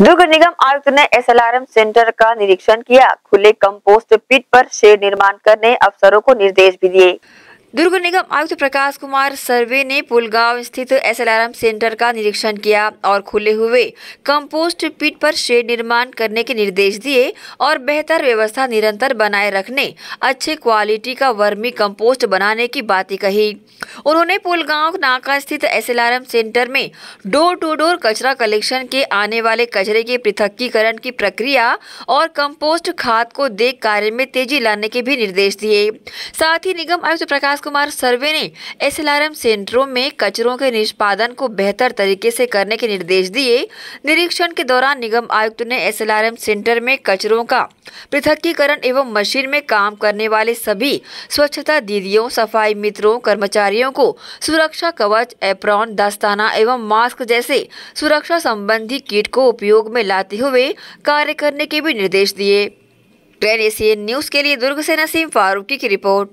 दुर्ग निगम आयुक्त ने SLRM centre का निरीक्षण किया खुले कंपोस्ट पिट पर शेड निर्माण करने अफसरों को निर्देश भी दिए दुर्ग निगम आयुक्त प्रकाश कुमार सर्वे ने पुलगांव स्थित एसएलआरएम सेंटर का निरीक्षण किया और खुले हुए कंपोस्ट पिट पर शेड निर्माण करने के निर्देश दिए और बेहतर व्यवस्था निरंतर बनाए रखने अच्छे क्वालिटी का वर्मी कंपोस्ट बनाने की बातें कही उन्होंने पुलगांव नाका स्थित एस सेंटर में डोर टू डोर कचरा कलेक्शन के आने वाले कचरे के पृथकीकरण की प्रक्रिया और कंपोस्ट खाद को देख कार्य में तेजी लाने के भी निर्देश दिए साथ ही निगम आयुक्त प्रकाश कुमार सर्वे ने एस सेंटरों में कचरों के निष्पादन को बेहतर तरीके से करने के निर्देश दिए निरीक्षण के दौरान निगम आयुक्त ने एस सेंटर में कचरों का पृथकीकरण एवं मशीन में काम करने वाले सभी स्वच्छता दीदियों सफाई मित्रों कर्मचारियों कर्मचारियों को सुरक्षा कवच एप्रॉन दस्ताना एवं मास्क जैसे सुरक्षा संबंधी किट को उपयोग में लाते हुए कार्य करने के भी निर्देश दिए ट्रेन एशियन न्यूज़ के लिए दुर्ग से नसीम फारूकी की रिपोर्ट